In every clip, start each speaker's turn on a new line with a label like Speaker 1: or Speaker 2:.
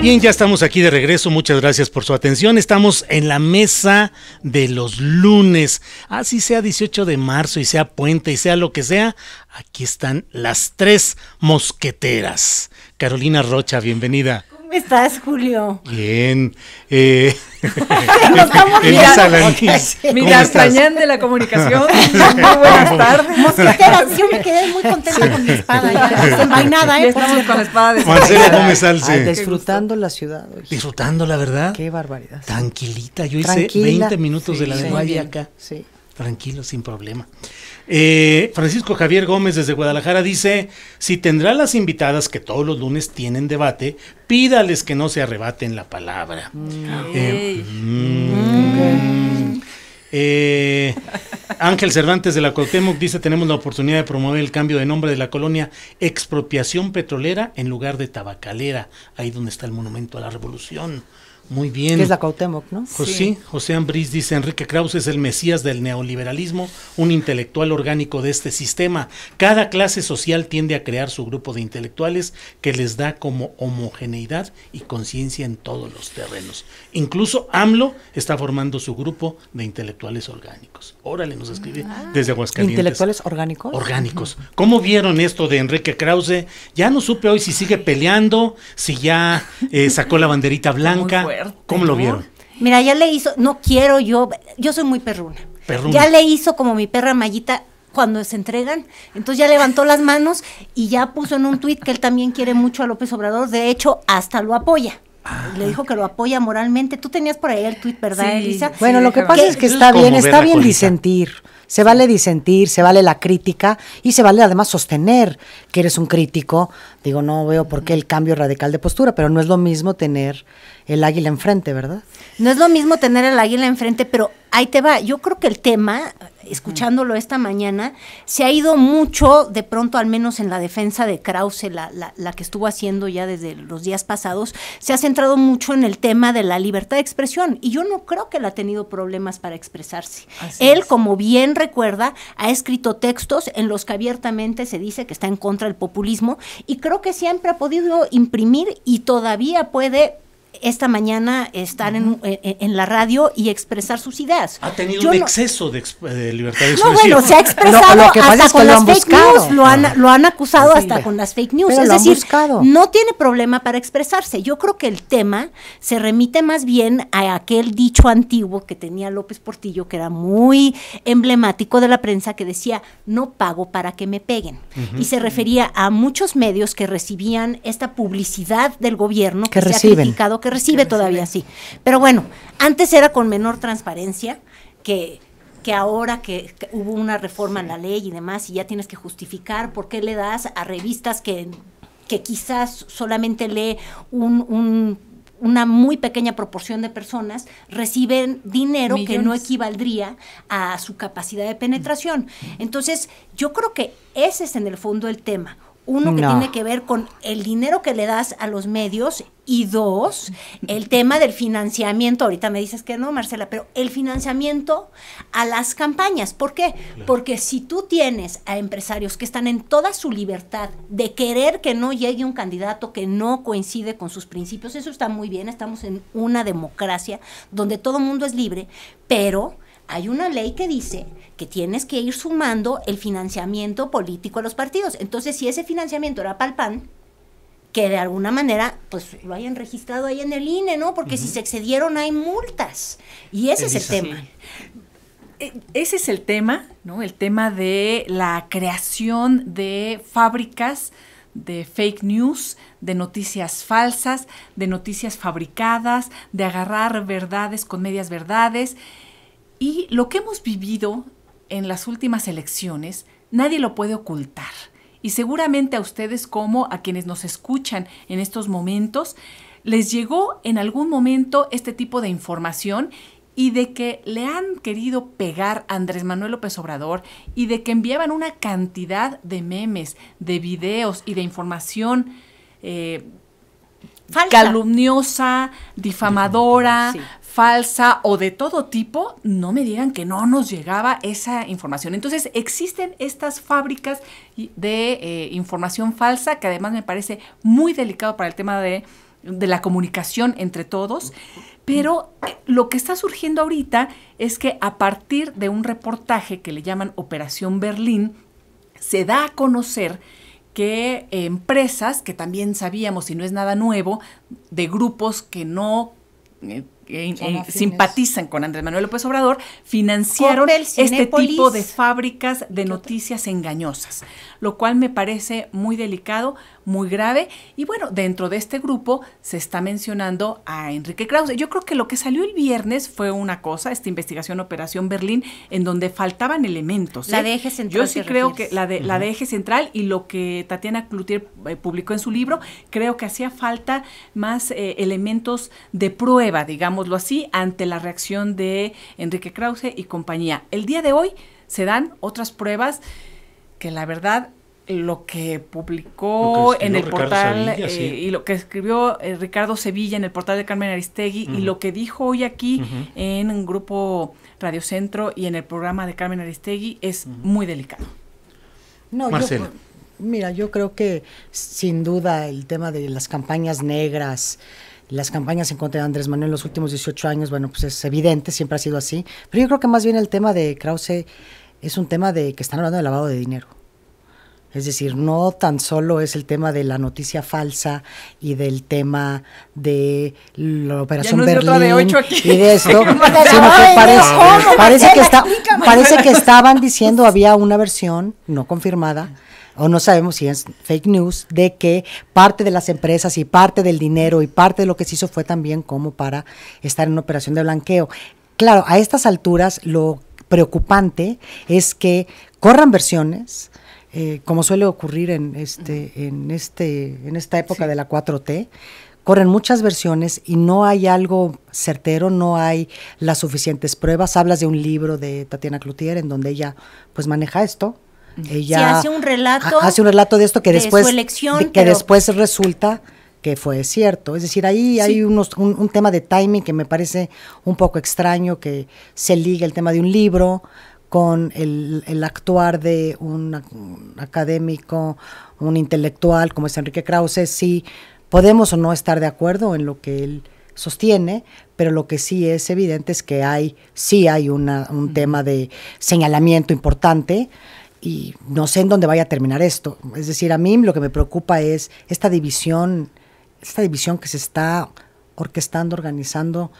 Speaker 1: Bien, ya estamos aquí de regreso. Muchas gracias por su atención. Estamos en la mesa de los lunes. Así ah, sea 18 de marzo y sea puente y sea lo que sea, aquí están las tres mosqueteras. Carolina Rocha, bienvenida.
Speaker 2: ¿Cómo estás, Julio?
Speaker 1: Bien. Eh, Mira, extrañan
Speaker 3: de la comunicación. Muy buenas tardes. Mosqueteras, yo me quedé muy contenta con
Speaker 4: mi espada. Ya, nada, ¿eh? estamos con la espada de Marcela Gómez Alce. Disfrutando la ciudad. Hoy. Disfrutando, la verdad. Qué barbaridad. Tranquilita. Yo hice 20 minutos de la de acá. Sí. Tranquilo, sin
Speaker 1: problema. Eh, Francisco Javier Gómez desde Guadalajara dice, si tendrá las invitadas que todos los lunes tienen debate, pídales que no se arrebaten la palabra. Mm. Eh, mm. eh, Ángel Cervantes de la Cotemoc dice, tenemos la oportunidad de promover el cambio de nombre de la colonia Expropiación Petrolera en lugar de Tabacalera, ahí donde está el monumento a la revolución. Muy bien. es la
Speaker 4: Cuauhtémoc, ¿no? Pues sí.
Speaker 1: José Ambris dice, Enrique Krause es el mesías del neoliberalismo, un intelectual orgánico de este sistema. Cada clase social tiende a crear su grupo de intelectuales que les da como homogeneidad y conciencia en todos los terrenos. Incluso AMLO está formando su grupo de intelectuales orgánicos. Órale, nos escribe ah. desde Aguascalientes. ¿Intelectuales orgánicos? Orgánicos. ¿Cómo vieron esto de Enrique Krause? Ya no supe hoy si sigue peleando, si ya eh, sacó la banderita blanca. ¿Cómo lo vieron?
Speaker 2: Mira, ya le hizo, no quiero yo, yo soy muy perruna. Ya le hizo como mi perra Mayita cuando se entregan. Entonces ya levantó las manos y ya puso en un tuit que él también quiere mucho a López Obrador. De hecho, hasta lo apoya. Ah. Le dijo que lo apoya moralmente. Tú tenías por ahí el tuit, ¿verdad, Elisa? Bueno, lo que pasa es que está bien, está bien
Speaker 4: disentir. Se vale disentir, se vale la crítica y se vale además sostener que eres un crítico Digo, no veo por qué el cambio radical de postura, pero no es lo mismo tener el águila enfrente, ¿verdad?
Speaker 2: No es lo mismo tener el águila enfrente, pero ahí te va. Yo creo que el tema, escuchándolo esta mañana, se ha ido mucho, de pronto, al menos en la defensa de Krause, la, la, que estuvo haciendo ya desde los días pasados, se ha centrado mucho en el tema de la libertad de expresión. Y yo no creo que él ha tenido problemas para expresarse. él, como bien recuerda, ha escrito textos en los que abiertamente se dice que está en contra del populismo creo que siempre ha podido imprimir y todavía puede esta mañana estar en, la radio y expresar sus ideas. Ha tenido un
Speaker 1: exceso de, libertad de expresión. No, bueno, se ha expresado lo, hasta con las fake news, lo
Speaker 2: han, lo han acusado hasta con las fake news. es decir, no tiene problema para expresarse. Yo creo que el tema se remite más bien a aquel dicho antiguo que tenía López Portillo, que era muy emblemático de la prensa, que decía, no pago para que me peguen. Y se refería a muchos medios que recibían esta publicidad del gobierno que, reciben. se ha criticado que recibe todavía, sí. Pero bueno, antes era con menor transparencia que que ahora que, hubo una reforma en la ley y demás y ya tienes que justificar por qué le das a revistas que, que quizás solamente lee una muy pequeña proporción de personas, reciben dinero que no equivaldría a su capacidad de penetración. Entonces, yo creo que ese es en el fondo el tema uno que tiene que ver con el dinero que le das a los medios y dos, el tema del financiamiento. Ahorita me dices que no, Marcela, pero el financiamiento a las campañas. ¿Por qué? Porque si tú tienes a empresarios que están en toda su libertad de querer que no llegue un candidato que no coincide con sus principios, eso está muy bien, estamos en una democracia donde todo mundo es libre, pero hay una ley que dice que tienes que ir sumando el financiamiento político a los partidos. Entonces, si ese financiamiento era para el PAN, que de alguna manera pues lo hayan registrado ahí en el INE, ¿no? Porque si se excedieron hay multas. Y ese es, el tema. E, ese es el tema, ¿no? El tema de la creación
Speaker 3: de fábricas de fake news, de noticias falsas, de noticias fabricadas, de agarrar verdades con medias verdades. Y lo que hemos vivido en las últimas elecciones, nadie lo puede ocultar. Y seguramente a ustedes como a quienes nos escuchan en estos momentos, les llegó en algún momento este tipo de información y de que le han querido pegar a Andrés Manuel López Obrador y de que enviaban una cantidad de memes, de videos y de información eh, calumniosa, difamadora, falsa o de todo tipo, no me digan que no nos llegaba esa información. Entonces existen estas fábricas de eh, información falsa que además me parece muy delicado para el tema de, la comunicación entre todos. Pero eh, lo que está surgiendo ahorita es que a partir de un reportaje que le llaman Operación Berlín, se da a conocer que empresas, que también sabíamos y no es nada nuevo, de grupos que no eh, eh, eh, simpatizan con Andrés Manuel López Obrador, financiaron este tipo de fábricas de noticias engañosas, lo cual me parece muy delicado, muy grave. Y bueno, dentro de este grupo se está mencionando a Enrique Krause. Yo creo que lo que salió el viernes fue una cosa, esta investigación Operación Berlín, en donde faltaban elementos. La ¿eh? de eje central. Yo sí creo que la de, la de eje central y lo que Tatiana Cloutier publicó en su libro, creo que hacía falta más elementos de prueba, digamos lo así, ante la reacción de Enrique Krause y compañía. El día de hoy se dan otras pruebas que la verdad lo que publicó en el portal eh, y lo que escribió eh, Ricardo Sevilla en el portal de Carmen Aristegui y lo que dijo hoy aquí en un grupo Radio Centro y en el programa de Carmen Aristegui es muy delicado.
Speaker 4: No, Marcela. mira, yo creo que sin duda el tema de las campañas negras, las campañas en contra de Andrés Manuel en los últimos 18 años, bueno, pues es evidente, siempre ha sido así. Pero yo creo que más bien el tema de Krause es un tema de que están hablando de lavado de dinero. Es decir, no tan solo es el tema de la noticia falsa y del tema de la operación Berlín de y de esto, parece, parece, que estaban parece que estaban diciendo había una versión no confirmada o no sabemos si es fake news, de que parte de las empresas y parte del dinero y parte de lo que se hizo fue también como para estar en una operación de blanqueo. Claro, a estas alturas lo preocupante es que corran versiones, eh, como suele ocurrir en, este, en, este, en esta época de la 4T, corren muchas versiones y no hay algo certero, no hay las suficientes pruebas. Hablas de un libro de Tatiana Cloutier en donde ella pues maneja esto, hace un
Speaker 2: relato. Hace un
Speaker 4: relato de esto que después. que después resulta que fue cierto. Es decir, ahí hay un, tema de timing que me parece un poco extraño, que se liga el tema de un libro con el, el actuar de un, académico, un intelectual como es Enrique Krause, sí podemos o no estar de acuerdo en lo que él sostiene, pero lo que sí es evidente es que hay, sí hay un tema de señalamiento importante y no sé en dónde vaya a terminar esto. Es decir, a mí lo que me preocupa es esta división, esta división que se está orquestando, organizando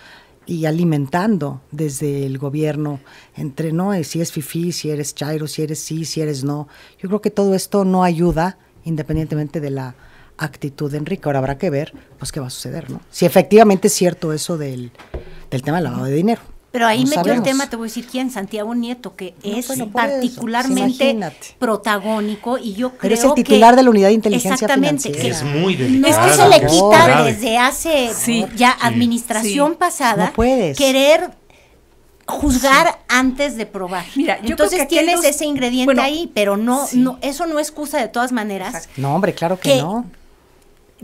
Speaker 4: y alimentando desde el gobierno entre no eh, si es fifi, si eres chairo, si eres sí, si eres no. Yo creo que todo esto no ayuda independientemente de la actitud de Enrique. Ahora habrá que ver pues qué va a suceder, ¿no? Si efectivamente es cierto eso del, del tema del lavado de dinero. Pero ahí metió el tema,
Speaker 2: te voy a decir quién, Santiago Nieto, que pues, es particularmente protagónico y yo creo Pero es el titular de la unidad
Speaker 4: de inteligencia financiera. es muy delicado. Es que se le quita
Speaker 2: desde hace ya administración pasada querer juzgar antes de probar. Mira, entonces tienes ese ingrediente ahí, pero no, no, eso no excusa de todas maneras.
Speaker 4: No, hombre, claro que no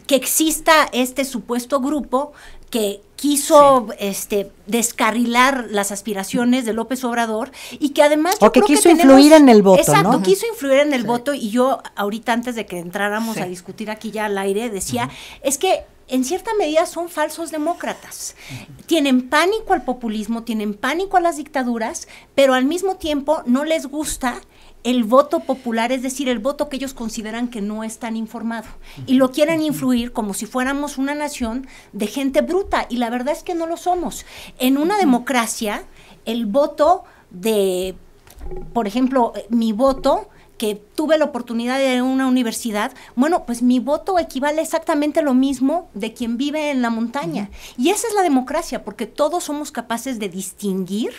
Speaker 2: que exista este supuesto grupo que quiso este descarrilar las aspiraciones de López Obrador y que además que quiso influir en el voto exacto quiso influir en el voto y yo ahorita antes de que entráramos a discutir aquí ya al aire decía es que en cierta medida son falsos demócratas. Tienen pánico al populismo, tienen pánico a las dictaduras, pero al mismo tiempo no les gusta el voto popular, es decir, el voto que ellos consideran que no es tan informado y lo quieren influir como si fuéramos una nación de gente bruta y la verdad es que no lo somos. En una democracia, el voto de, por ejemplo, eh, mi voto que tuve la oportunidad de una universidad, bueno, pues mi voto equivale exactamente lo mismo de quien vive en la montaña. Y esa es la democracia, porque todos somos capaces de distinguir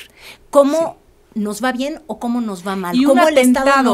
Speaker 2: cómo nos va bien o cómo nos va mal. Y ¿Cómo un atentado,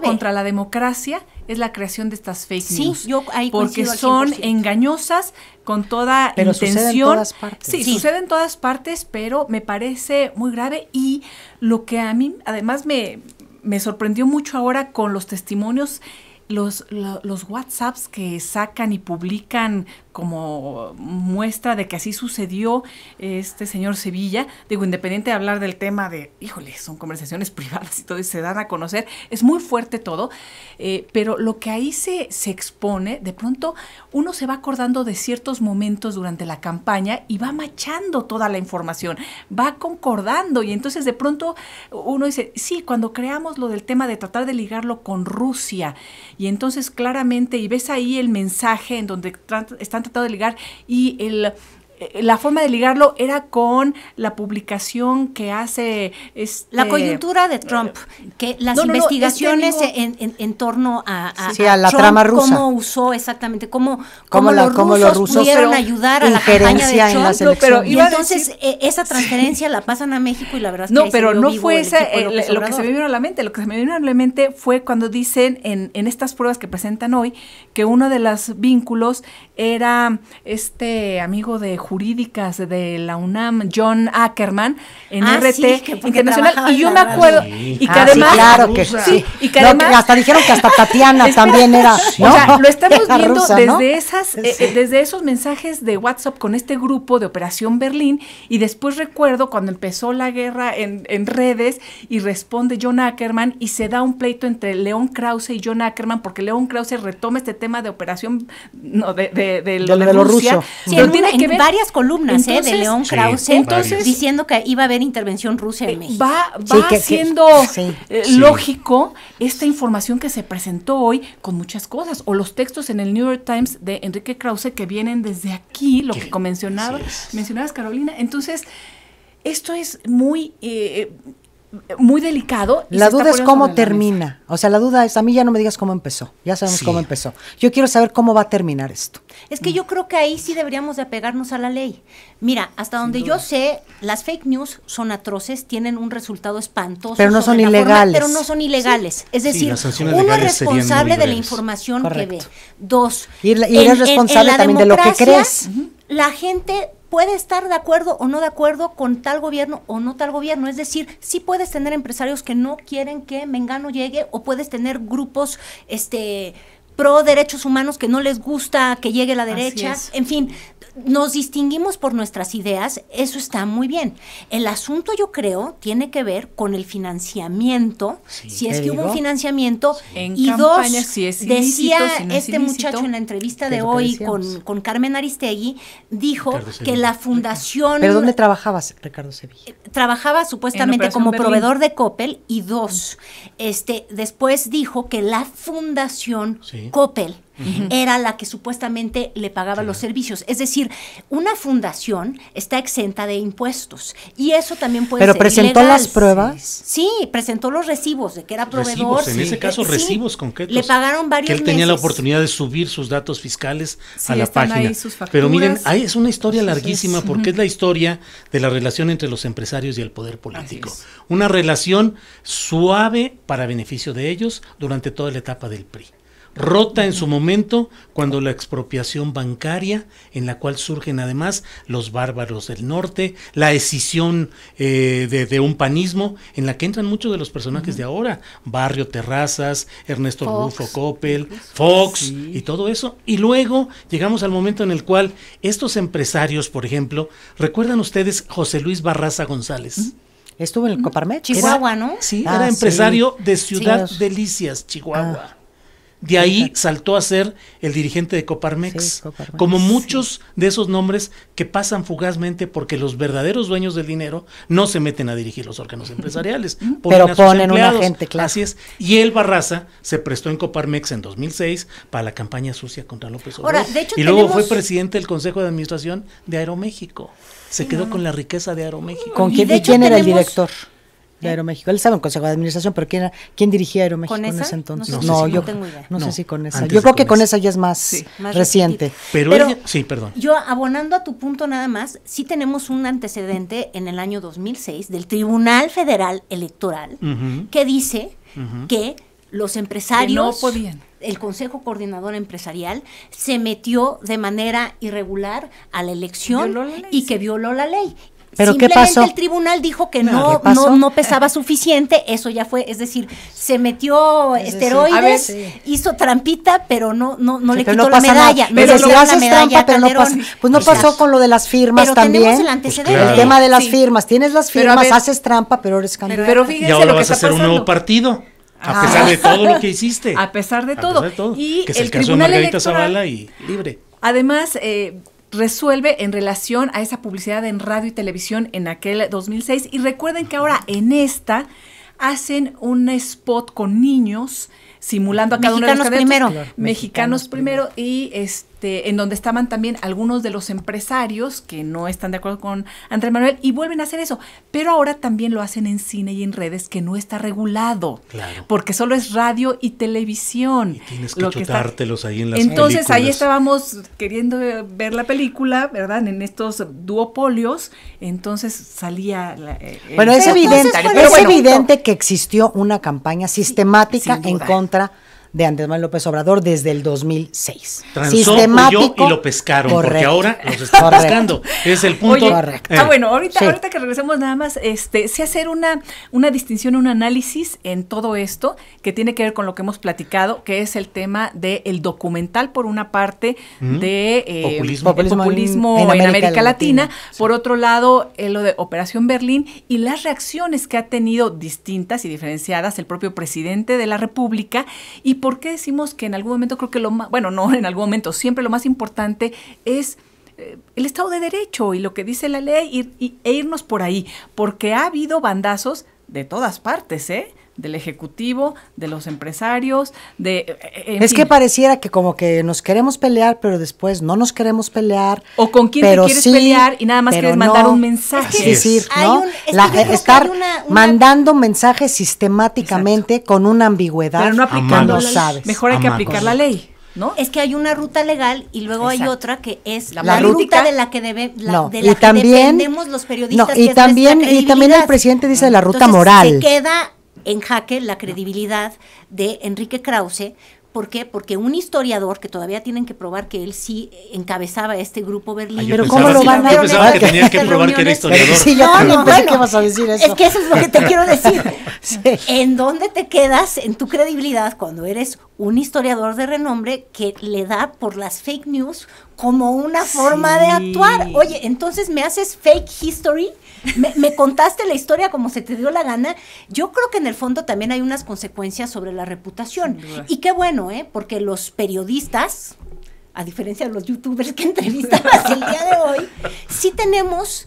Speaker 2: contra
Speaker 3: la democracia es la creación de estas fake news. porque son engañosas con toda pero intención. Sucede en todas partes. Sí, sucede en todas partes, pero me parece muy grave y lo que a mí además me, me sorprendió mucho ahora con los testimonios los, los, WhatsApps que sacan y publican como muestra de que así sucedió este señor Sevilla. Digo, independiente de hablar del tema de, híjole, son conversaciones privadas y todo, se dan a conocer, es muy fuerte todo, eh, pero lo que ahí se, se expone, de pronto uno se va acordando de ciertos momentos durante la campaña y va machando toda la información, va concordando, y entonces de pronto uno dice, sí, cuando creamos lo del tema de tratar de ligarlo con Rusia, y entonces claramente, y ves ahí el mensaje en donde están tratado de ligar y el eh, la forma de ligarlo era con la publicación que
Speaker 2: hace... Este, la coyuntura de Trump, eh, que las este investigaciones en, torno a, sí, la trama rusa. Cómo usó exactamente, cómo, cómo, los, rusos pudieron ayudar a la campaña de Trump. y entonces eh, esa transferencia la pasan a México y la verdad es que... No, pero no fue lo que se me vino
Speaker 3: a la mente, lo que se me vino a la mente fue cuando dicen en, en estas pruebas que presentan hoy que uno de los vínculos era este amigo de Jurídicas de la UNAM, John Ackerman, en ah, RT Internacional. Y yo me acuerdo, y ah, que además. claro que sí. Y que además, hasta dijeron que hasta
Speaker 4: Tatiana también era. ¿no? O sea, lo estamos viendo desde,
Speaker 3: esas, eh, desde esos mensajes de WhatsApp con este grupo de Operación Berlín. Y después recuerdo cuando empezó la guerra en, redes y responde John Ackerman y se da un pleito entre León Krause y John Ackerman, porque León Krause retoma este tema de Operación no, de, de, de,
Speaker 2: Sí, pero tiene que ver varias columnas ¿eh? de León Krause diciendo que iba a haber intervención rusa en eh, México. Va, siendo eh, lógico esta información que se
Speaker 3: presentó hoy con muchas cosas, o los textos en el New York Times de Enrique Krause que vienen desde aquí, lo que
Speaker 4: mencionabas,
Speaker 3: Carolina. Entonces, esto es muy muy delicado. la duda es cómo termina.
Speaker 4: O sea, la duda es, a mí ya no me digas cómo empezó. Ya sabemos cómo empezó. Yo quiero saber cómo va a terminar esto.
Speaker 2: Es que yo creo que ahí sí deberíamos de apegarnos a la ley. Mira, hasta donde yo sé, las fake news son atroces, tienen un resultado espantoso. Pero no son ilegales. pero no son ilegales. Es decir, uno es responsable de la información que ve. Dos. responsable también de lo que crees. La gente puede estar de acuerdo o no de acuerdo con tal gobierno o no tal gobierno. Es decir, sí puedes tener empresarios que no quieren que Mengano llegue o puedes tener grupos este pro derechos humanos que no les gusta que llegue la derecha. En fin, nos distinguimos por nuestras ideas, eso está muy bien. El asunto, yo creo, tiene que ver con el financiamiento, si es que hubo un financiamiento, y dos, decía este muchacho en la entrevista de hoy con, Carmen Aristegui, dijo que la fundación... ¿Pero dónde
Speaker 4: trabajabas, Ricardo Sevilla? Eh,
Speaker 2: trabajaba supuestamente como proveedor de Coppel y dos, mm. este, después dijo que la fundación Coppel era la que supuestamente le pagaba los servicios. Es decir, una fundación está exenta de impuestos y eso también puede Pero presentó las pruebas. Sí, presentó los recibos de que era proveedor. Recibos,
Speaker 1: en ese caso, recibos con concretos. Le pagaron varios Que él tenía la oportunidad de subir sus datos fiscales a la página. Pero miren, ahí es una historia larguísima porque es la historia de la relación entre los empresarios y el poder político. Una relación suave para beneficio de ellos durante toda la etapa del PRI rota en su momento cuando la expropiación bancaria, en la cual surgen además los bárbaros del norte, la escisión eh, de, un panismo, en la que entran muchos de los personajes de ahora, Barrio Terrazas, Ernesto Rufo Coppel, Fox y todo eso. Y luego llegamos al momento en el cual estos empresarios, por ejemplo, recuerdan ustedes José Luis Barraza González. Estuvo en el Coparmex. Chihuahua,
Speaker 4: ¿no? Sí, era ah, empresario de Ciudad
Speaker 1: Delicias, Chihuahua. Ah. De ahí saltó a ser el dirigente de Coparmex, como muchos de esos nombres que pasan fugazmente porque los verdaderos dueños del dinero no se meten a dirigir los órganos empresariales, pero ponen una gente, claro. Así es. Y él Barraza se prestó en Coparmex en 2006 para la campaña sucia contra López Obrador. y luego fue presidente del Consejo de Administración de Aeroméxico. Se quedó con la riqueza de Aeroméxico. ¿Con quién, de quién era el director?
Speaker 4: de Aeroméxico. Él estaba en Consejo de Administración, pero ¿quién, quién dirigía Aeroméxico en ese entonces? No, yo No, sé si con esa. Yo creo que con esa ya es más, reciente.
Speaker 1: Pero, sí, perdón.
Speaker 4: Yo,
Speaker 2: abonando a tu punto nada más, sí tenemos un antecedente en el año 2006 del Tribunal Federal Electoral que dice que los empresarios... el Consejo Coordinador Empresarial se metió de manera irregular a la elección y que violó la ley. ¿Pero qué pasó? el tribunal dijo que no, no, pesaba suficiente, eso ya fue, es decir, se metió esteroides, hizo trampita, pero no, no, no le quitó la medalla. pero si haces trampa, pero no pasa,
Speaker 4: pues no pues pasó con lo de las firmas pero también. Tenemos el antecedente. El tema de las firmas, tienes las firmas, haces trampa, pero eres candidato. Pero,
Speaker 1: fíjense y ahora vas a hacer un nuevo partido. A ah. pesar de todo lo que hiciste. A
Speaker 3: pesar de, todo. Y que es el, el, caso de Margarita Zavala y libre. Además, eh, resuelve en relación a esa publicidad en radio y televisión en aquel 2006. Y recuerden que ahora en esta hacen un spot con niños simulando a cada uno de los primero. Mexicanos, Mexicanos primero y este este, en donde estaban también algunos de los empresarios que no están de acuerdo con Andrés Manuel y vuelven a hacer eso. Pero ahora también lo hacen en cine y en redes que no está regulado. Claro. Porque solo es radio y televisión.
Speaker 4: Y tienes que chutártelos ahí en las Entonces ahí
Speaker 3: estábamos queriendo ver la película, ¿verdad? En estos duopolios. Entonces salía. Eh, bueno, es evidente, es evidente
Speaker 4: que existió una campaña sistemática en contra de Andrés Manuel López Obrador desde el 2006. Transó, y lo
Speaker 1: pescaron, porque ahora los
Speaker 4: están pescando. Es el punto. Eh. Ah, bueno, ahorita,
Speaker 3: que regresemos nada más, este, hacer una, una distinción, un análisis en todo esto que tiene que ver con lo que hemos platicado, que es el tema del documental, por una parte, de eh, populismo, en, América, Latina, por otro lado, eh, lo de Operación Berlín y las reacciones que ha tenido distintas y diferenciadas el propio presidente de la República y por qué decimos que en algún momento creo que lo más, bueno, no en algún momento, siempre lo más importante es eh, el Estado de Derecho y lo que dice la ley e irnos por ahí, porque ha habido bandazos de todas partes, ¿eh? del Ejecutivo, de los empresarios, de...
Speaker 4: E, e, es que pareciera que como que nos queremos pelear, pero después no nos queremos pelear. O con quién te quieres pelear y nada más quieres mandar un mensaje. Es, decir, ¿no? estar mandando mensajes sistemáticamente con una ambigüedad. Pero no aplicando, sabes. Mejor hay que aplicar la ley.
Speaker 2: ¿No? Es que hay una ruta legal y luego hay otra que es la, ruta de la que, debe, y también, los periodistas. y, también, y
Speaker 4: también el presidente dice la ruta moral. Se
Speaker 2: queda en jaque la credibilidad de Enrique Krause. ¿Por qué? Porque un historiador que todavía tienen que probar que él sí encabezaba este grupo ah, Berlín. pero ¿cómo lo van a Yo pensaba que tenían que probar que era historiador. no, vas a decir eso. Es que eso es lo que te quiero decir. ¿En dónde te quedas en tu credibilidad cuando eres un historiador de renombre que le da por las fake news como una forma de actuar. Oye, entonces me haces fake history, me, me, contaste la historia como se te dio la gana. Yo creo que en el fondo también hay unas consecuencias sobre la reputación. Y qué bueno, ¿eh? Porque los periodistas, a diferencia de los youtubers que entrevistamos el día de hoy, sí tenemos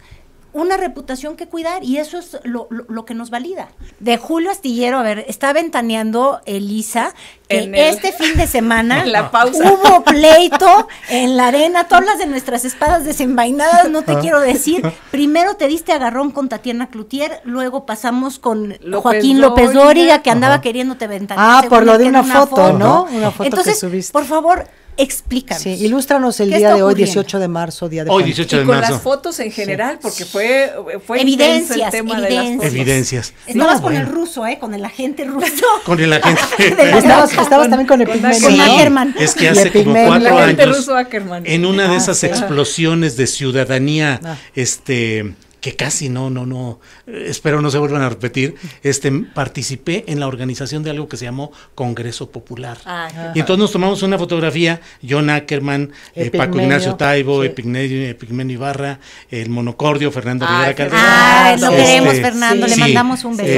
Speaker 2: una reputación que cuidar y eso es lo, que nos valida. De Julio Astillero, a ver, está ventaneando Elisa que este fin de semana hubo pleito en la arena, todas las de nuestras espadas desenvainadas, no te quiero decir. Primero te diste agarrón con Tatiana Cloutier, luego pasamos con Joaquín López Dóriga, que andaba queriéndote ventanear. Ah, por lo de una, foto, ¿no? Una foto Entonces, que
Speaker 4: subiste. por favor, Explícanos. Sí, ilústranos el día de hoy, 18 de marzo, día de
Speaker 2: Hoy, 18 de marzo. con las fotos en general, porque fue, fue evidencias, evidencias. De Estabas con el ruso, ¿eh? Con el agente ruso. Con el agente. estabas, estabas
Speaker 4: también con el con Con Ackerman.
Speaker 1: es que hace como cuatro años. Ruso En una de ah, esas explosiones de ciudadanía, ah. este que casi no, no, no, eh, espero no se vuelvan a repetir, este, participé en la organización de algo que se llamó Congreso Popular. Ah, y entonces nos tomamos una fotografía, John Ackerman, eh, Paco Ignacio Taibo, Epigmenio, Ibarra, el Monocordio, Fernando ah, Rivera Calderón. ah lo este, queremos, Fernando, le mandamos un beso. y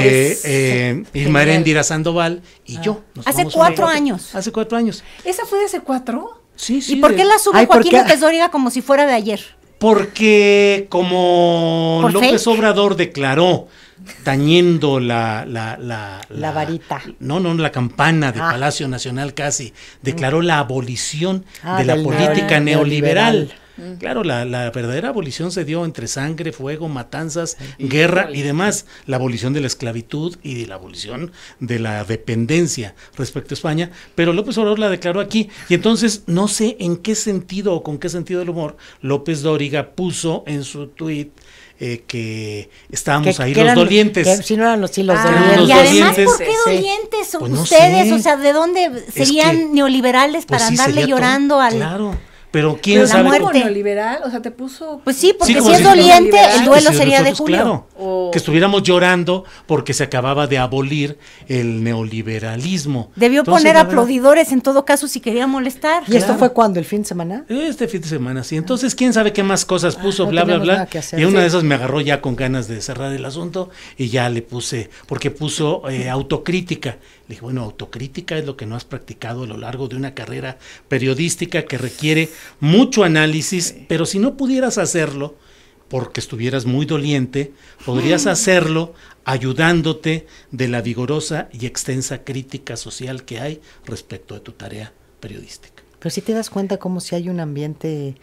Speaker 1: eh, eh Sandoval y
Speaker 2: ah. yo. hace cuatro años. Hace cuatro años. ¿Esa fue de hace cuatro? Sí, sí. ¿Y por qué la sube Joaquín López Dóriga como si fuera de ayer?
Speaker 1: Porque como López Obrador declaró tañiendo la la, varita. No, no, la campana de ah. Palacio Nacional casi, declaró la abolición ah, de la política neoliberal Claro, la, verdadera abolición se dio entre sangre, fuego, matanzas, guerra y demás. La abolición de la esclavitud y la abolición de la dependencia respecto a España. Pero López Obrador la declaró aquí. Y entonces no sé en qué sentido o con qué sentido del humor López Dóriga puso en su tuit eh, que estábamos ahí los dolientes. si
Speaker 2: no eran los, los ah, dolientes. Y además, ¿por qué dolientes son pues ustedes? O sea, ¿de dónde serían neoliberales pues para andarle llorando al... Claro
Speaker 4: pero quién sabe. La
Speaker 2: muerte. o sea, te puso. Pues sí, porque si es doliente, el duelo sería de julio. Oh.
Speaker 1: Que estuviéramos llorando porque se acababa de abolir el neoliberalismo. Debió poner aplaudidores
Speaker 4: en todo caso si quería molestar. ¿Y esto fue cuando? ¿El fin de semana?
Speaker 1: Este fin de semana, sí. Entonces, quién sabe qué más cosas ah, puso, bla, bla, bla. y una de esas me agarró ya con ganas de cerrar el asunto y ya le puse, porque puso eh, autocrítica le dije, bueno, autocrítica es lo que no has practicado a lo largo de una carrera periodística que requiere mucho análisis, pero si no pudieras hacerlo, porque estuvieras muy doliente, podrías hacerlo ayudándote de la vigorosa y extensa crítica social que hay respecto de tu tarea periodística.
Speaker 4: Pero si te das cuenta como si hay un ambiente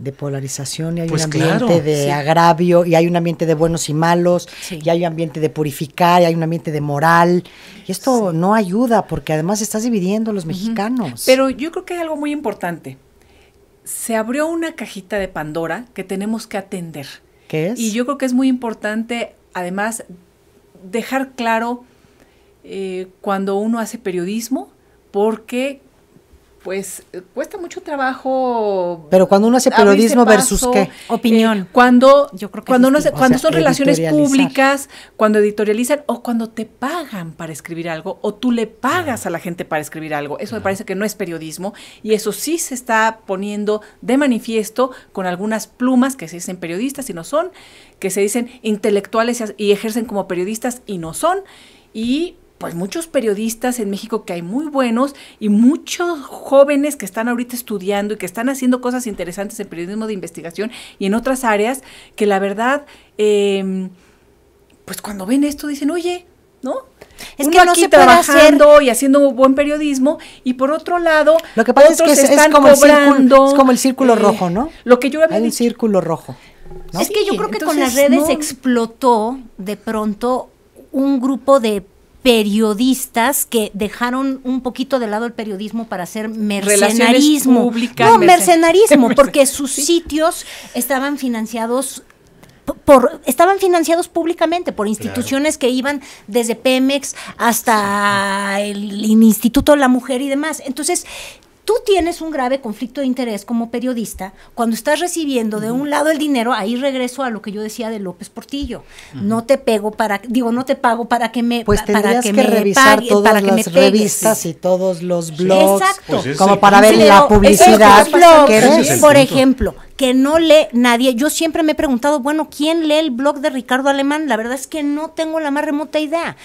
Speaker 4: de polarización y hay pues un ambiente de agravio y hay un ambiente de buenos y malos y hay un ambiente de purificar y hay un ambiente de moral y esto no ayuda porque además estás dividiendo a los mexicanos.
Speaker 3: Pero yo creo que hay algo muy importante. Se abrió una cajita de Pandora que tenemos que atender. ¿Qué es? Y yo creo que es muy importante además dejar claro eh, cuando uno hace periodismo porque pues cuesta mucho trabajo.
Speaker 4: Pero cuando uno hace periodismo versus qué? Eh,
Speaker 3: Opinión. cuando Yo creo que cuando, uno cuando son relaciones públicas, cuando editorializan o cuando te pagan para escribir algo o tú le pagas a la gente para escribir algo. Eso me parece que no es periodismo y eso sí se está poniendo de manifiesto con algunas plumas que se dicen periodistas y no son, que se dicen intelectuales y ejercen como periodistas y no son y pues muchos periodistas en México que hay muy buenos y muchos jóvenes que están ahorita estudiando y que están haciendo cosas interesantes en periodismo de investigación y en otras áreas que la verdad, em, pues cuando ven esto dicen, oye, ¿no?
Speaker 2: Es Uno que aquí trabajando
Speaker 3: y haciendo buen periodismo y
Speaker 2: por otro lado lo que pasa es que es, están como el círculo,
Speaker 4: es como el círculo eh, rojo, ¿no? Lo que yo había Hay un círculo rojo. Es que yo creo que con las redes
Speaker 2: explotó de pronto un grupo de periodistas que dejaron un poquito de lado el periodismo para hacer mercenarismo. Públicas, no, mercenarismo, porque sus sitios estaban financiados por, estaban financiados públicamente por instituciones que iban desde Pemex hasta el, el Instituto de la Mujer y demás. Entonces, tú tienes un grave conflicto de interés como periodista cuando estás recibiendo de un lado el dinero, ahí regreso a lo que yo decía de López Portillo. No te pego para, digo, no te pago para que me Pues que, revisar todas las revistas
Speaker 4: y todos los blogs, Exacto. Pues como para ver la publicidad. por
Speaker 2: ejemplo, que no lee nadie. Yo siempre me he preguntado, bueno, ¿quién lee el blog de Ricardo Alemán? La verdad es que no tengo la más remota idea.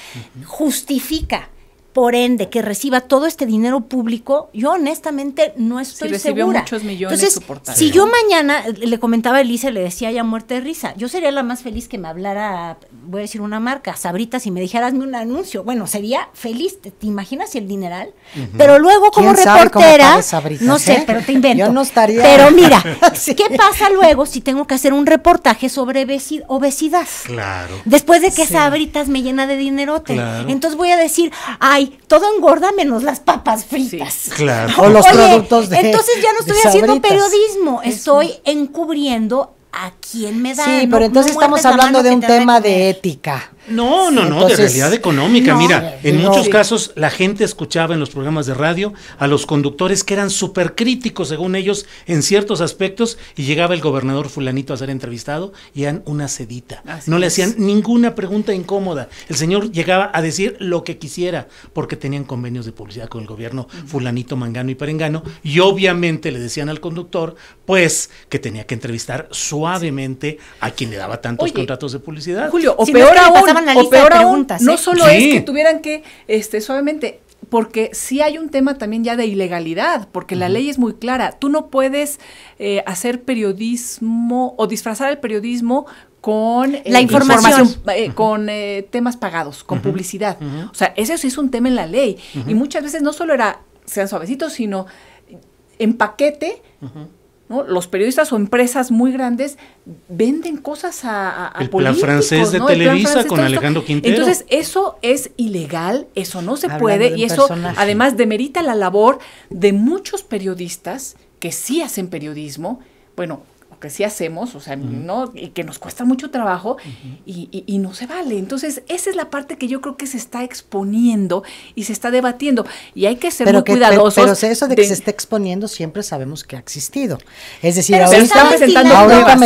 Speaker 2: Justifica por ende, que reciba todo este dinero público, yo honestamente no estoy si recibió muchos millones Entonces, su Si yo mañana eh, le comentaba a Elisa, le decía ya muerte de risa, yo sería la más feliz que me hablara, voy a decir una marca, Sabritas, y me dijeras un anuncio. Bueno, sería feliz, ¿te, imaginas imaginas el dineral? Pero luego como reportera, no sé, eh? pero te invento. Yo no estaría. Pero mira, ¿qué pasa luego si tengo que hacer un reportaje sobre obesidad? Claro. Después de que Sabritas me llena de dinerote. Entonces voy a decir, ay, todo engorda menos las papas fritas. claro. O los productos de. Entonces ya no estoy haciendo periodismo, estoy encubriendo a quién me da. Sí, pero entonces estamos hablando de un tema de
Speaker 4: ética. No, no, no, de realidad económica. Mira, en muchos
Speaker 1: casos la gente escuchaba en los programas de radio a los conductores que eran súper críticos, según ellos, en ciertos aspectos, y llegaba el gobernador fulanito a ser entrevistado y eran una sedita. no le hacían ninguna pregunta incómoda. El señor llegaba a decir lo que quisiera, porque tenían convenios de publicidad con el gobierno fulanito, mangano y perengano, y obviamente le decían al conductor, pues, que tenía que entrevistar suavemente a quien le daba tantos contratos de publicidad. Julio, o peor aún, peor
Speaker 3: No ¿eh? solo es que tuvieran que, este, suavemente, porque sí hay un tema también ya de ilegalidad, porque la ley es muy clara. Tú no puedes eh, hacer periodismo o disfrazar el periodismo con eh, la información, con temas pagados, con publicidad. O sea, eso sí es un tema en la ley. Y muchas veces no solo era sean suavecitos, sino en paquete los periodistas o empresas muy grandes venden cosas a, a el francés de Televisa con Alejandro Quintero. Entonces, eso es ilegal, eso no se puede y eso además demerita la labor de muchos periodistas que sí hacen periodismo. Bueno, que sí hacemos, o sea, no, y que nos cuesta mucho trabajo y, y, no se vale. Entonces, esa es la parte que yo creo que se está exponiendo y se está debatiendo. Y hay que ser muy cuidadosos. Pero,
Speaker 4: eso de que se está exponiendo siempre sabemos que ha existido. Es decir, ahora ahorita, están presentando ahorita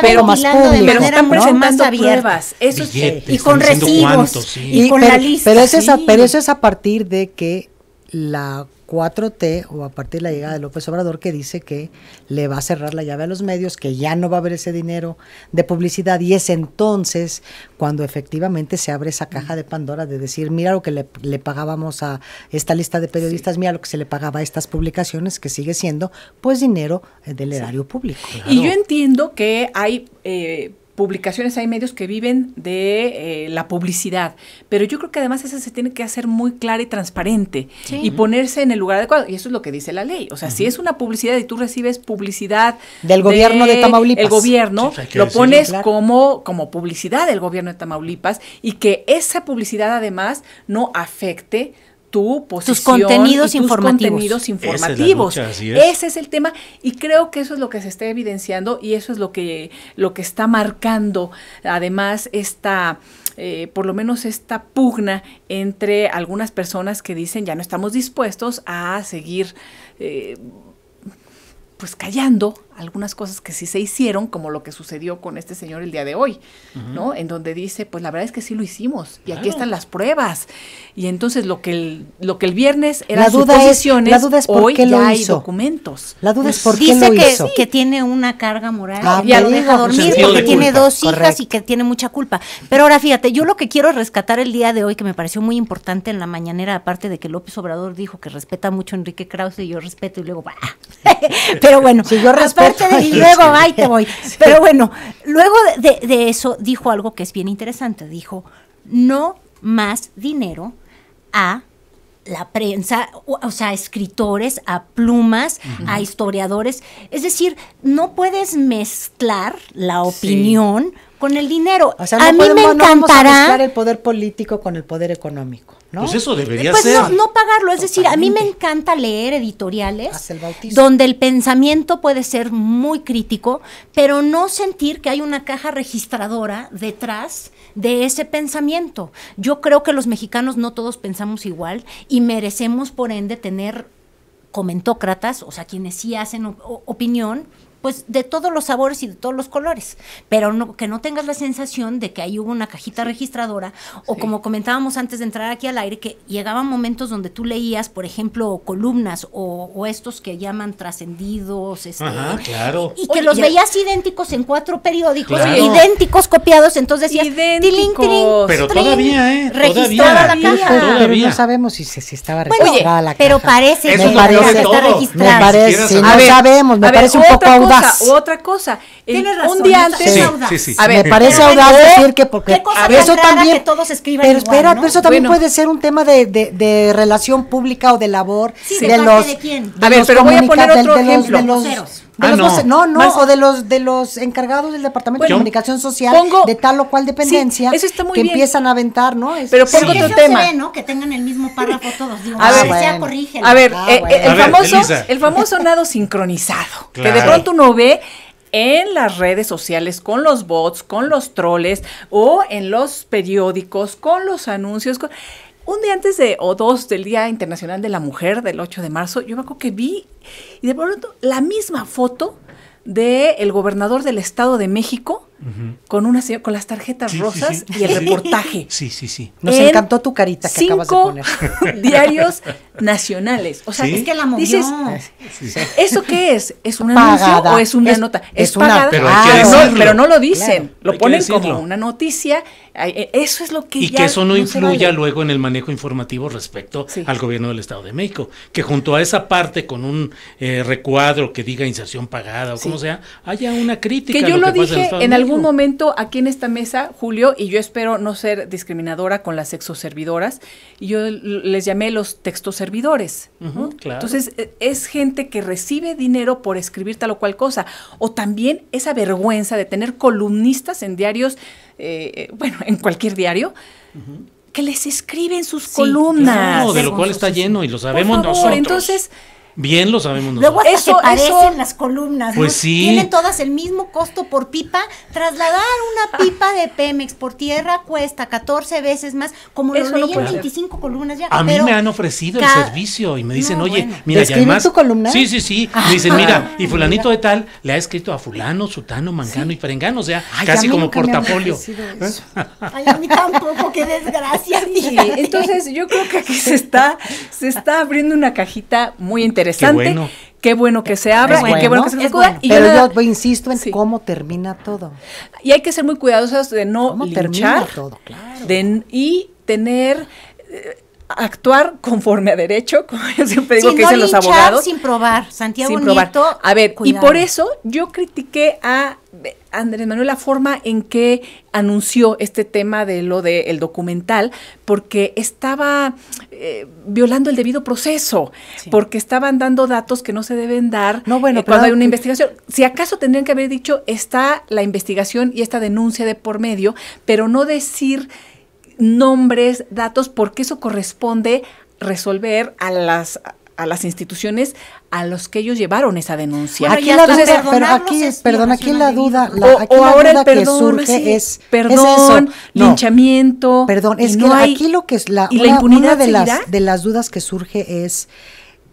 Speaker 4: pero más público. Pero están presentando pruebas. Eso y con recibos. y, con la lista. Pero, pero eso es a partir de que la 4T o a partir de la llegada de López Obrador que dice que le va a cerrar la llave a los medios, que ya no va a haber ese dinero de publicidad y es entonces cuando efectivamente se abre esa caja de Pandora de decir, mira lo que le, pagábamos a esta lista de periodistas, mira lo que se le pagaba a estas publicaciones, que sigue siendo pues dinero eh, del erario público.
Speaker 3: Y yo entiendo que hay... Eh, publicaciones, hay medios que viven de eh, la publicidad, pero yo creo que además esa se tiene que hacer muy clara y transparente y ponerse en el lugar adecuado. Y eso es lo que dice la ley. O sea, si es una publicidad y tú recibes publicidad del gobierno de, Tamaulipas, el gobierno lo pones como, como publicidad del gobierno de Tamaulipas y que esa publicidad además no afecte tu posición, tus contenidos informativos. Contenidos informativos. Ese es el tema y creo que eso es lo que se está evidenciando y eso es lo que lo que está marcando además esta eh, por lo menos esta pugna entre algunas personas que dicen ya no estamos dispuestos a seguir eh, pues callando algunas cosas que sí se hicieron, como lo que sucedió con este señor el día de hoy, ¿no? En donde dice, pues la verdad es que sí lo hicimos y aquí están las pruebas. Y entonces lo que el, lo que el viernes era la duda es, la duda es hoy ya hay
Speaker 2: documentos.
Speaker 3: La duda es pues por qué que, Dice
Speaker 2: que tiene una carga moral ah, Y lo deja dormir porque tiene dos hijas y que tiene mucha culpa. Pero ahora fíjate, yo lo que quiero rescatar el día de hoy, que me pareció muy importante en la mañanera, aparte de que López Obrador dijo que respeta mucho a Enrique Krause y yo respeto y luego, pero bueno. Si yo respeto, y luego, ahí te voy. Pero bueno, luego de, eso dijo algo que es bien interesante. Dijo, no más dinero a la prensa, o, sea, a escritores, a plumas, a historiadores. Es decir, no puedes mezclar la opinión con el dinero. O sea, no a podemos, el poder político con el poder económico, ¿no? Pues eso
Speaker 1: debería pues ser. No, no
Speaker 2: pagarlo. Es decir, a mí me encanta leer editoriales donde el pensamiento puede ser muy crítico, pero no sentir que hay una caja registradora detrás de ese pensamiento. Yo creo que los mexicanos no todos pensamos igual y merecemos, por ende, tener comentócratas, o sea, quienes sí hacen opinión pues de todos los sabores y de todos los colores, pero no, que no tengas la sensación de que ahí hubo una cajita registradora o como comentábamos antes de entrar aquí al aire, que llegaban momentos donde tú leías, por ejemplo, columnas o, estos que llaman trascendidos, este,
Speaker 1: claro. y que
Speaker 2: los veías idénticos en cuatro periódicos, idénticos copiados, entonces decías, pero todavía, ¿eh? la
Speaker 4: Pero no sabemos si, estaba registrada la caja. Pero parece, que no sabemos, me parece un poco
Speaker 3: otra cosa.
Speaker 4: Un día antes. me parece audaz decir que porque eso también todos escriban Pero espera, eso también puede ser un tema de, relación pública o de labor de, los de quién? A ver, pero voy a poner otro ejemplo. Ah, no. no, o de los de los encargados del Departamento de Comunicación Social de tal o cual dependencia que empiezan a aventar, ¿no? Es, Pero pongo otro tema.
Speaker 2: ¿no? Que tengan el mismo párrafo todos. Digo, a, ver, a ah, eh, eh, el, famoso, el
Speaker 3: famoso nado sincronizado, que de pronto uno ve en las redes sociales con los bots, con los troles o en los periódicos, con los anuncios un día antes de, o dos del Día Internacional de la Mujer, del 8 de marzo, yo me acuerdo que vi, y de pronto, la misma foto del el gobernador del Estado de México con una con las tarjetas rosas y el reportaje.
Speaker 1: Sí, sí, sí.
Speaker 4: Nos encantó tu carita que acabas de poner. diarios
Speaker 3: nacionales. O sea, es que la movió. ¿eso qué es? ¿Es una anuncio o es una nota?
Speaker 4: Es, una, ah,
Speaker 2: pero,
Speaker 3: no, lo dicen. lo ponen como una noticia. Eh, eso es lo que Y que eso no, influya
Speaker 1: luego en el manejo informativo respecto al gobierno del Estado de México. Que junto a esa parte con un eh, recuadro que diga inserción pagada o como sea, haya una crítica. Que yo lo, que dije en, en algún algún
Speaker 3: momento aquí en esta mesa, Julio, y yo espero no ser discriminadora con las exoservidoras, yo les llamé los textoservidores. Entonces, e, es gente que recibe dinero por escribir tal o cual cosa. O también esa vergüenza de tener columnistas en diarios, eh, eh, bueno, en cualquier diario.
Speaker 2: que les escriben sus columnas. no, de lo cual está
Speaker 1: lleno y lo sabemos por favor, nosotros. Entonces, Bien lo sabemos nosotros.
Speaker 2: Luego hasta eso, se las columnas, pues sí. Tienen todas el mismo costo por pipa. Trasladar una pipa de Pemex por tierra cuesta 14 veces más, como lo leí en 25 columnas ya. A mí me han ofrecido el
Speaker 1: servicio y me dicen, oye, mira, ya además... tu columna? Sí, sí, sí. Ah. me dicen, mira, y fulanito de tal le ha escrito a fulano, sutano, mangano y perengano, o sea, casi como portafolio. ¿Eh? Ay,
Speaker 2: a mí tampoco, qué
Speaker 3: desgracia. entonces yo creo que aquí se está, se está abriendo una cajita muy interesante interesante. Qué bueno. Qué bueno que se abra y qué bueno que se escuda yo,
Speaker 4: insisto en cómo
Speaker 3: termina todo. Y hay que ser muy cuidadosos de no terminar todo, claro. y tener eh, actuar conforme a derecho, como yo siempre digo que los abogados. Sin
Speaker 2: probar, Santiago sin probar. Nieto,
Speaker 3: a ver, y por eso
Speaker 2: yo critiqué a
Speaker 3: eh, Andrés Manuel la forma en que anunció este tema de lo del documental, porque estaba eh, violando el debido proceso, porque estaban dando datos que no se deben dar no, bueno, eh, cuando hay una investigación. Si acaso tendrían que haber dicho, está la investigación y esta denuncia de por medio, pero no decir nombres, datos, porque eso corresponde resolver a las a las instituciones a los que ellos llevaron esa denuncia. aquí la duda, pero aquí,
Speaker 4: perdón, aquí la duda, ahora que surge es perdón, linchamiento. Perdón, es que aquí lo que es la, una, impunidad de las de las dudas que surge es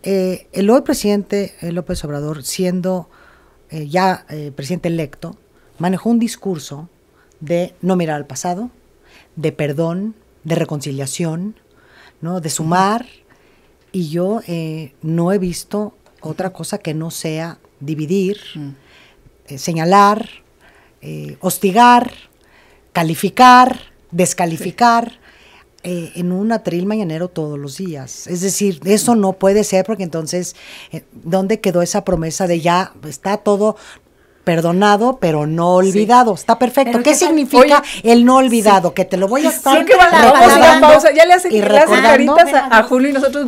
Speaker 4: eh, el hoy presidente eh, López Obrador, siendo eh, ya presidente electo, manejó un discurso de no mirar al pasado, de perdón, de reconciliación, ¿no? de sumar. Y yo eh, no he visto otra cosa que no sea dividir, mm. eh, señalar, eh, hostigar, calificar, descalificar. en un atril mañanero todos los días. Es decir, eso no puede ser porque entonces, ¿dónde quedó esa promesa de ya está todo perdonado, pero no olvidado. Está perfecto. ¿Qué significa el no olvidado? Que te lo voy a estar Ya le caritas a, ah, Julio y nosotros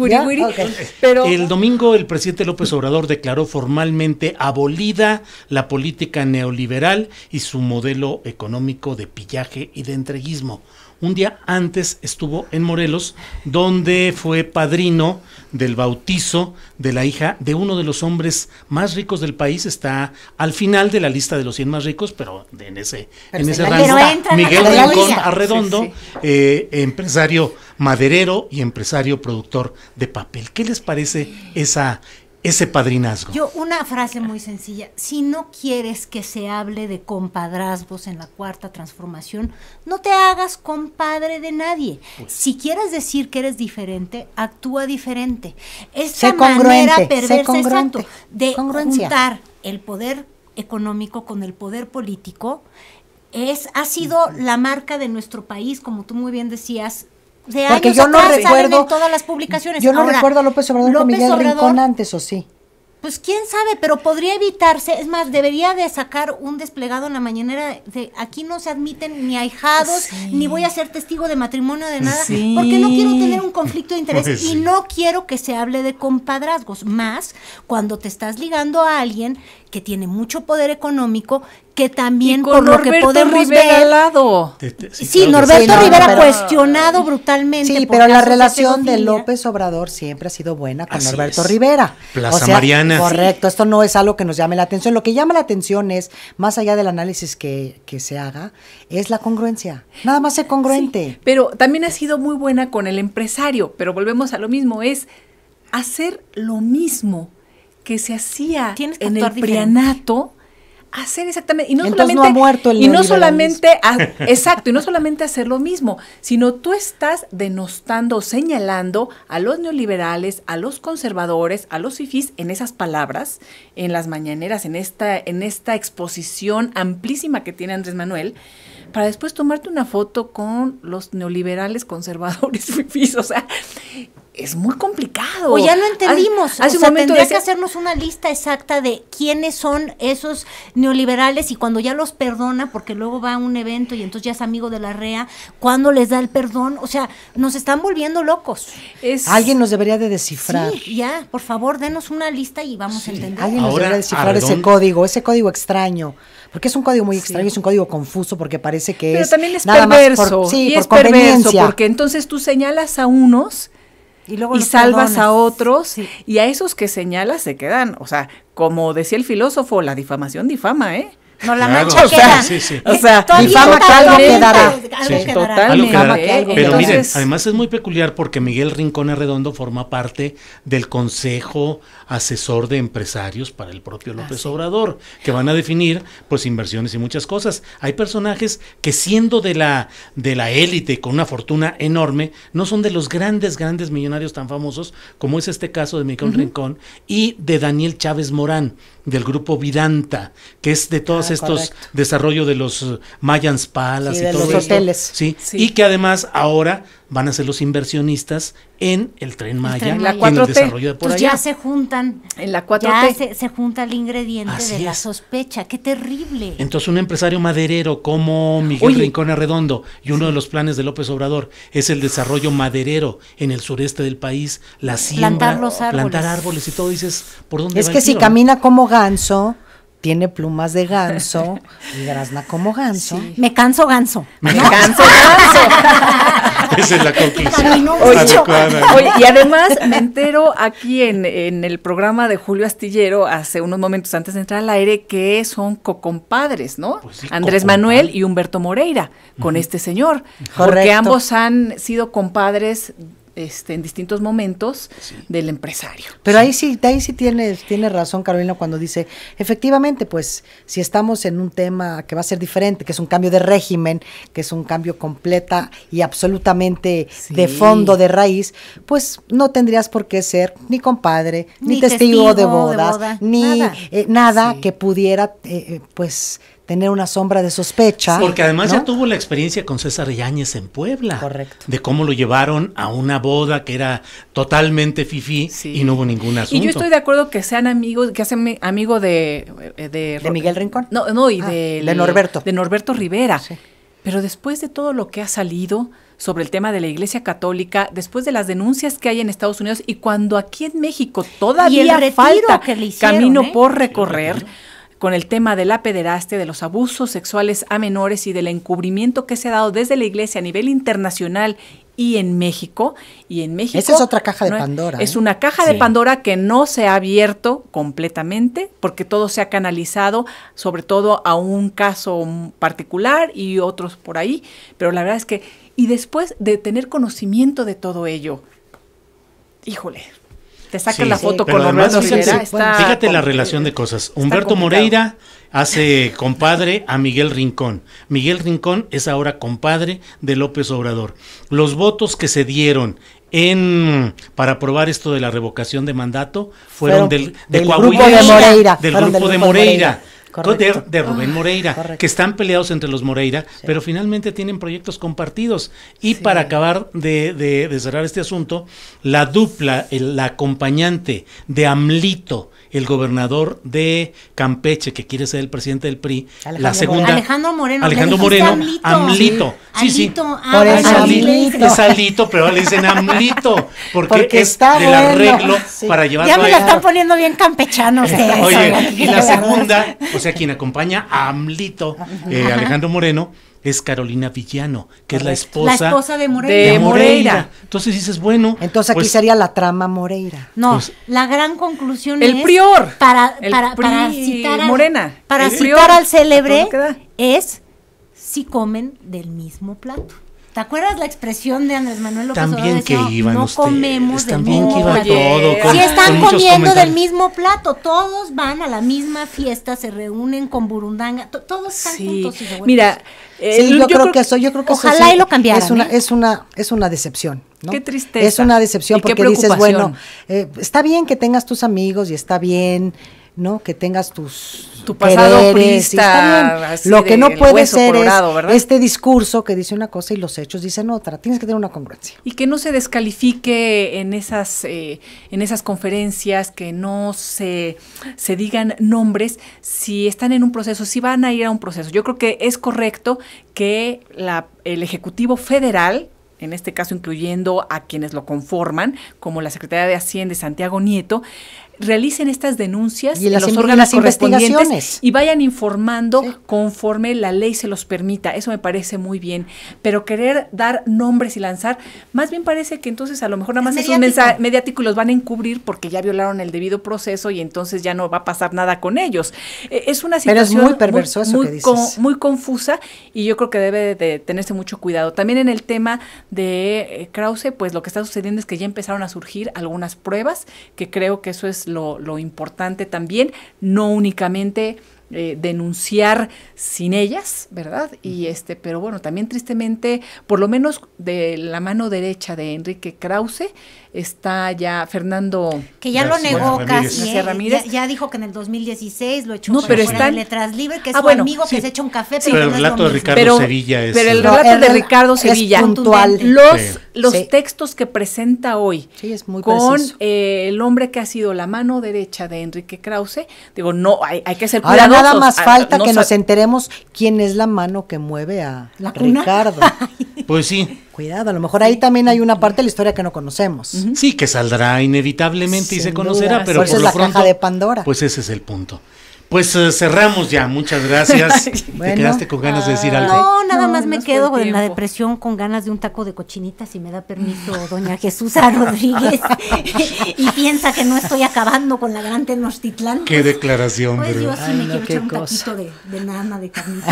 Speaker 1: Pero el domingo el presidente López Obrador declaró formalmente abolida la política neoliberal y su modelo económico de pillaje y de entreguismo un día antes estuvo en Morelos, donde fue padrino del bautizo de la hija de uno de los hombres más ricos del país. Está al final de la lista de los 100 más ricos, pero en ese, en rango. Miguel Rincón Arredondo, eh, empresario maderero y empresario productor de papel. ¿Qué les parece esa ese padrinazgo.
Speaker 2: Yo, una frase muy sencilla. Si no quieres que se hable de compadrazgos en la cuarta transformación, no te hagas compadre de nadie. Pues. Si quieres decir que eres diferente, actúa diferente. Esa manera perversa, exacto, de juntar el poder económico con el poder político es, ha sido la marca de nuestro país, como tú muy bien decías, porque yo no recuerdo, todas las publicaciones. Yo no recuerdo a López Obrador con Miguel Rincón
Speaker 4: antes, ¿o sí?
Speaker 2: Pues quién sabe, pero podría evitarse. Es más, debería de sacar un desplegado en la mañanera de aquí no se admiten ni ahijados, ni voy a ser testigo de matrimonio de nada, porque no quiero tener un conflicto de pues interés y no quiero que se hable de compadrazgos, más cuando te estás ligando a alguien que tiene mucho poder económico, que también por lo que podemos Rivera ver.
Speaker 4: Lado. Sí, Norberto Rivera cuestionado brutalmente. Sí, pero la relación de López Obrador siempre ha sido buena con Norberto Rivera. Plaza Mariana. Correcto, esto no es algo que nos llame la atención. Lo que llama la atención es, más allá del análisis que, se haga, es la congruencia. Nada más ser congruente. pero también ha
Speaker 3: sido muy buena con el empresario, pero volvemos a lo mismo, es hacer lo mismo que se hacía en el prianato hacer exactamente y no solamente y no solamente exacto y no solamente hacer lo mismo sino tú estás denostando señalando a los neoliberales a los conservadores a los fifís en esas palabras en las mañaneras en esta en esta exposición amplísima que tiene Andrés Manuel para después tomarte una foto con los neoliberales conservadores es muy complicado. O ya lo entendimos. Hace, que
Speaker 2: hacernos una lista exacta de quiénes son esos neoliberales y cuando ya los perdona, porque luego va a un evento y entonces ya es amigo de la REA, cuando les da el perdón? O sea, nos están volviendo locos. Alguien nos
Speaker 4: debería de descifrar. Sí,
Speaker 2: ya, por favor, denos una lista y vamos a entender. Alguien nos debería descifrar ese
Speaker 4: código, ese código extraño porque es un código muy extraño, es un código confuso porque parece que Pero es también es nada perverso, y es perverso porque
Speaker 3: entonces tú señalas a unos y, luego salvas a otros y a esos que señalas se quedan, o sea, como decía el filósofo, la difamación difama, ¿eh? No la mancha o sea, queda. Eh, totalmente. Pero miren,
Speaker 4: además
Speaker 1: es muy peculiar porque Miguel Rincón Arredondo forma parte del Consejo Asesor de Empresarios para el propio ah, López Obrador, que van a definir pues inversiones y muchas cosas. Hay personajes que siendo de la de la élite con una fortuna enorme, no son de los grandes grandes millonarios tan famosos como es este caso de Miguel Rincón y de Daniel Chávez Morán del grupo Vidanta, que es de todas estos desarrollo de los Mayans Palace y de los hoteles. ¿sí? y que además ahora van a ser los inversionistas en el tren Maya, en el desarrollo de por pues ya
Speaker 2: se juntan en la 4 se, junta el ingrediente de la sospecha, qué terrible. Entonces
Speaker 1: un empresario maderero como Miguel Rincón Arredondo y uno de los planes de López Obrador es el desarrollo maderero en el sureste del país, la plantar árboles, y todo
Speaker 4: dices, ¿por dónde Es que si camina como ganso tiene plumas de ganso y grazna como ganso. Me canso ganso. Me canso ganso. Esa
Speaker 1: es la conclusión. y
Speaker 3: además me entero aquí en, el programa de Julio Astillero hace unos momentos antes de entrar al aire que son co-compadres, ¿no?
Speaker 4: Pues Andrés
Speaker 3: Manuel y Humberto Moreira con este señor. Correcto. Porque ambos han sido compadres este, en distintos momentos del empresario.
Speaker 4: Pero ahí sí, ahí sí tiene, razón Carolina cuando dice, efectivamente, pues si estamos en un tema que va a ser diferente, que es un cambio de régimen, que es un cambio completa y absolutamente de fondo, de raíz, pues no tendrías por qué ser ni compadre, ni, testigo, de bodas, ni nada, eh, que pudiera, eh, eh, pues tener una sombra de sospecha. Porque además ya
Speaker 1: tuvo la experiencia con César Yáñez en Puebla. Correcto. De cómo lo llevaron a una boda que era totalmente fifí y no hubo ningún asunto. Y yo estoy de
Speaker 3: acuerdo que sean amigos, que sean amigo de... Eh, de, Miguel Rincón. No, no, y ah, de, de... Norberto. De Norberto Rivera. Pero después de todo lo que ha salido sobre el tema de la Iglesia Católica, después de las denuncias que hay en Estados Unidos y cuando aquí en México todavía falta camino ¿eh? por recorrer, con el tema de la pederastia, de los abusos sexuales a menores y del encubrimiento que se ha dado desde la Iglesia a nivel internacional y en México. Y en México. Esa es otra caja de Pandora. ¿eh? Es una caja de Pandora que no se ha abierto completamente porque todo se ha canalizado, sobre todo a un caso particular y otros por ahí. Pero la verdad es que. Y después de tener conocimiento de todo ello, híjole, te sacas la foto con la fíjate
Speaker 1: la relación de cosas. Humberto Moreira hace compadre a Miguel Rincón. Miguel Rincón es ahora compadre de López Obrador. Los votos que se dieron en para aprobar esto de la revocación de mandato fueron, del, grupo De Moreira de, Rubén Moreira, ah, que están peleados entre los Moreira, pero finalmente tienen proyectos compartidos. Y para acabar de, cerrar este asunto, la dupla, la acompañante de Amlito el gobernador de Campeche, que quiere ser el presidente del PRI, Alejandro la segunda... Moreno. Alejandro Moreno. Amlito. Sí, sí. Ah, es Amlito. Es Alito, pero le dicen Amlito, porque, es está del arreglo para llevarlo Ya me la están
Speaker 2: poniendo bien Campechanos. Este, oye, y la segunda,
Speaker 1: o sea, quien acompaña a Amlito, eh, Alejandro Moreno, es Carolina Villano, que es la esposa, de, Moreira.
Speaker 4: Entonces dices, bueno. Entonces aquí pues, sería la trama Moreira. No, pues, la gran conclusión
Speaker 2: el Prior, para, para, citar, Morena, para citar al célebre es si comen del mismo plato. ¿Te acuerdas la expresión de Andrés Manuel López También que iban no comemos del mismo que plato. Todo, si están comiendo del mismo plato, todos van a la misma fiesta, se reúnen con burundanga, todos están
Speaker 4: juntos Mira, sí, yo, creo, que eso, yo creo que ojalá y lo cambiaran. Es una, ¿eh? es una, es una decepción. Qué tristeza. Es una decepción porque dices, bueno, eh, está bien que tengas tus amigos y está bien ¿no? Que tengas tus tu pasado Lo que no puede ser es este discurso que dice una cosa y los hechos dicen otra. Tienes que tener una congruencia.
Speaker 3: Y que no se descalifique en esas eh, en esas conferencias, que no se se digan nombres si están en un proceso, si van a ir a un proceso. Yo creo que es correcto que el ejecutivo federal en este caso incluyendo a quienes lo conforman, como la Secretaría de Hacienda Santiago Nieto, realicen estas denuncias y los órganos y vayan informando conforme la ley se los permita. Eso me parece muy bien. Pero querer dar nombres y lanzar, más bien parece que entonces a lo mejor nada más es, un mediático y los van a encubrir porque ya violaron el debido proceso y entonces ya no va a pasar nada con ellos. E, es una situación muy, perverso muy, confusa y yo creo que debe de tenerse mucho cuidado. También en el tema de eh, Krause, pues lo que está sucediendo es que ya empezaron a surgir algunas pruebas que creo que eso es lo, importante también, no únicamente eh, denunciar sin ellas, ¿verdad? Y este, pero bueno, también tristemente, por lo menos de la mano derecha de Enrique Krause, está ya Fernando. Que ya lo negó casi. ¿eh?
Speaker 2: Ya, dijo que en el 2016 lo echó pero fuera de letras que es ah, amigo que se echa un café.
Speaker 3: pero, el relato de Ricardo Sevilla es. Pero el relato de Ricardo Sevilla. puntual. Los, los textos que presenta hoy es muy con eh, el hombre que ha sido la mano derecha de Enrique Krause, digo, no, hay, hay que ser Ahora nada más ah, falta que nos
Speaker 4: enteremos quién es la mano que mueve a Ricardo.
Speaker 1: pues sí
Speaker 4: cuidado, a lo mejor ahí también hay una parte de la historia que no conocemos.
Speaker 1: Sí, que saldrá inevitablemente y se conocerá, pero por, es la caja de Pandora. Pues ese es el punto. Pues eh, cerramos ya, muchas gracias. Te quedaste con ganas de decir algo. No, nada más
Speaker 2: me quedo en la depresión con ganas de un taco de cochinita, si me da permiso, doña Jesús Rodríguez. y piensa que no estoy acabando con la gran Tenochtitlán.
Speaker 1: Qué declaración, pues, yo sí me quiero echar un
Speaker 2: cosa. de, nana de carnita.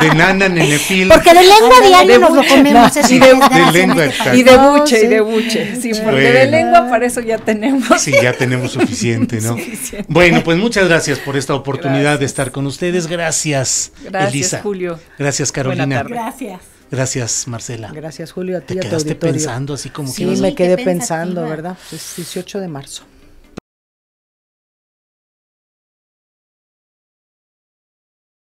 Speaker 1: de nana, nenepil. Porque
Speaker 2: de lengua diaria de nos lo comemos. No, este y,
Speaker 3: de, y de buche, y de buche. Sí, porque de lengua para eso ya tenemos. Sí, ya
Speaker 1: tenemos suficiente, ¿no? Bueno, pues muchas gracias por esta oportunidad de estar con ustedes. Gracias, gracias Elisa. Julio. Gracias, Carolina. Gracias. Gracias, Marcela.
Speaker 4: Gracias, Julio.
Speaker 1: A ti te pensando así como que. Sí, me quedé pensando,
Speaker 4: ¿verdad? es pues, 18 de marzo.